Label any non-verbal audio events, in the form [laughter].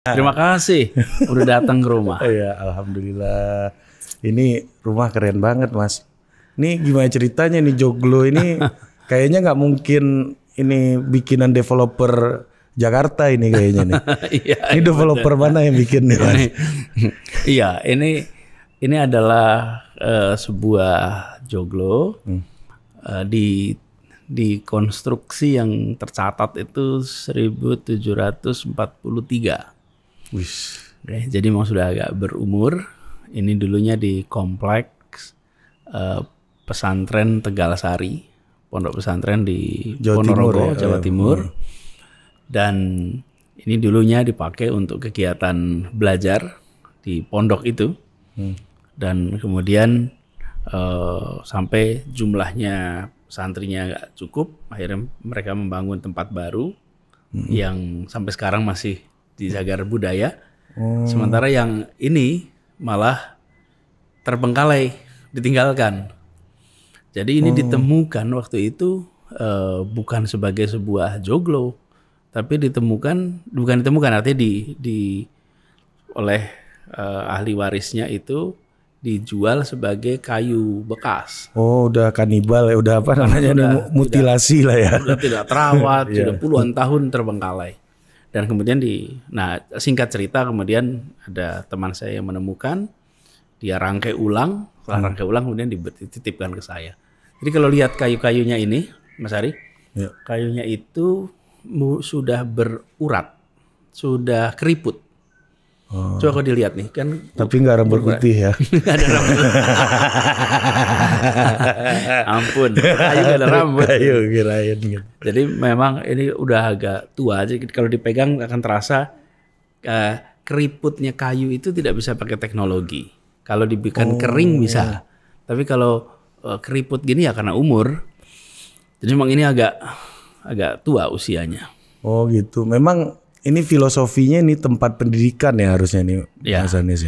Terima kasih udah datang ke rumah. [laughs] Iya, alhamdulillah. Ini rumah keren banget, Mas. Ini gimana ceritanya nih Joglo ini [laughs] kayaknya nggak mungkin ini bikinan developer Jakarta ini kayaknya nih. [laughs] iya, ini iya, developer bener. mana yang bikin nih, Mas? iya, ini ini adalah uh, sebuah Joglo hmm. uh, di di konstruksi yang tercatat itu 1743 Wish, jadi memang sudah agak berumur. Ini dulunya di kompleks uh, pesantren Sari, pondok pesantren di Jawa Ponorogo, Timur, ya? Jawa ya. Timur. Hmm. Dan ini dulunya dipakai untuk kegiatan belajar di pondok itu. Hmm. Dan kemudian uh, sampai jumlahnya santrinya nggak cukup, akhirnya mereka membangun tempat baru hmm. yang sampai sekarang masih di cagar budaya. Hmm. Sementara yang ini malah terbengkalai, ditinggalkan. Jadi ini hmm. ditemukan waktu itu uh, bukan sebagai sebuah joglo, tapi ditemukan bukan ditemukan artinya di di oleh uh, ahli warisnya itu dijual sebagai kayu bekas. Oh, udah kanibal ya, udah apa namanya udah, mutilasi tidak, lah ya. Udah tidak terawat, [laughs] yeah. sudah puluhan tahun terbengkalai dan kemudian di nah singkat cerita kemudian ada teman saya yang menemukan dia rangkai ulang setelah hmm. rangkai ulang kemudian dititipkan ke saya jadi kalau lihat kayu-kayunya ini Mas Ari ya. kayunya itu sudah berurat sudah keriput Oh. Coba kau dilihat nih kan. Tapi nggak rambut putih ya. [laughs] ada rambut. [laughs] [laughs] Ampun, kayu ada [laughs] rambut. Kayu kirain gitu. Jadi memang ini udah agak tua. Jadi kalau dipegang akan terasa uh, keriputnya kayu itu tidak bisa pakai teknologi. Kalau dibikin oh, kering iya. bisa. Iya. Tapi kalau uh, keriput gini ya karena umur. Jadi memang ini agak agak tua usianya. Oh gitu. Memang ini filosofinya ini tempat pendidikan ya harusnya nih iya. ya. Mas Anies.